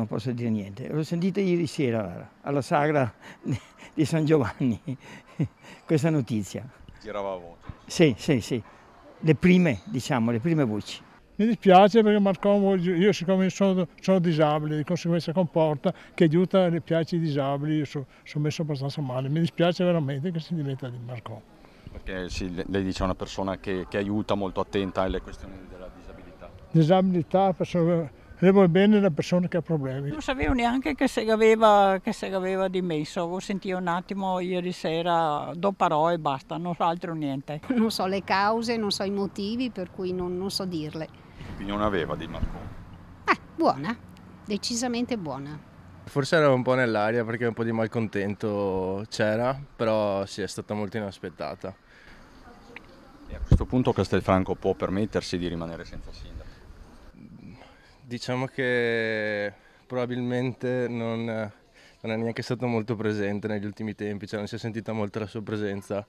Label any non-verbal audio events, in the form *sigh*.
non posso dire niente. L'ho sentita ieri sera alla sagra *laughs* di San Giovanni, *laughs* questa notizia. Girava a voce. Sì, sì, sì. Le prime, diciamo, le prime voci. Mi dispiace perché Marcomo, io siccome sono, sono disabile, di conseguenza comporta che aiuta e piace i disabili, io sono so messo abbastanza male. Mi dispiace veramente che si diventa di Marcomo. Perché sì, lei dice è una persona che, che, aiuta, molto attenta alle questioni della disabilità. Disabilità, persone le bene una persona che ha problemi. Non sapevo neanche che se aveva, che se aveva dimesso, Ho sentito un attimo ieri sera, do parole e basta, non so altro niente. Non so le cause, non so i motivi, per cui non, non so dirle. Quindi non aveva di Marconi? Ah, buona, decisamente buona. Forse era un po' nell'aria perché un po' di malcontento c'era, però sì, è stata molto inaspettata. E a questo punto Castelfranco può permettersi di rimanere senza sindaco? diciamo che probabilmente non, non è neanche stato molto presente negli ultimi tempi, cioè non si è sentita molto la sua presenza.